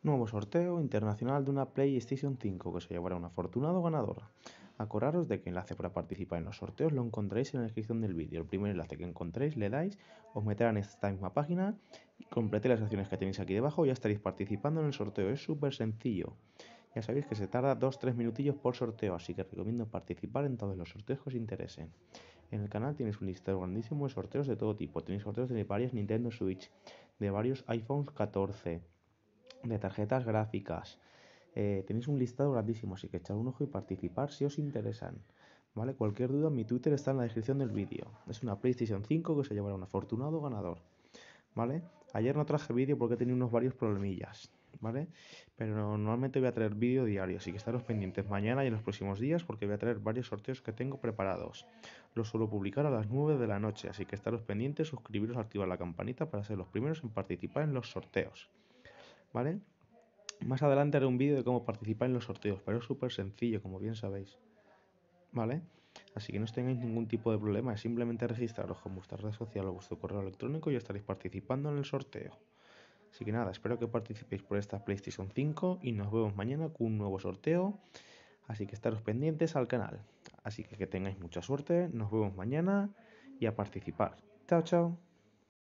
Nuevo sorteo internacional de una PlayStation 5 que se llevará un afortunado ganador. Acordaros de que el enlace para participar en los sorteos lo encontráis en la descripción del vídeo. El primer enlace que encontréis le dais, os meterá en esta misma página, completéis las acciones que tenéis aquí debajo y ya estaréis participando en el sorteo. Es súper sencillo. Ya sabéis que se tarda 2-3 minutillos por sorteo, así que recomiendo participar en todos los sorteos que os interesen. En el canal tenéis un listado grandísimo de sorteos de todo tipo. Tenéis sorteos de varias Nintendo Switch, de varios iPhones 14, de tarjetas gráficas. Eh, tenéis un listado grandísimo, así que echar un ojo y participar si os interesan. ¿Vale? Cualquier duda, mi Twitter está en la descripción del vídeo. Es una PlayStation 5 que se llevará un afortunado ganador. ¿Vale? Ayer no traje vídeo porque he tenido unos varios problemillas. ¿Vale? Pero normalmente voy a traer vídeo diario, así que estaros pendientes mañana y en los próximos días porque voy a traer varios sorteos que tengo preparados. Los suelo publicar a las 9 de la noche, así que estaros pendientes, suscribiros, activar la campanita para ser los primeros en participar en los sorteos. ¿vale? Más adelante haré un vídeo de cómo participar en los sorteos, pero es súper sencillo, como bien sabéis, ¿vale? Así que no os tengáis ningún tipo de problema, es simplemente registraros con vuestra red social o vuestro correo electrónico y estaréis participando en el sorteo. Así que nada, espero que participéis por esta PlayStation 5 y nos vemos mañana con un nuevo sorteo. Así que estaros pendientes al canal. Así que que tengáis mucha suerte, nos vemos mañana y a participar. Chao, chao.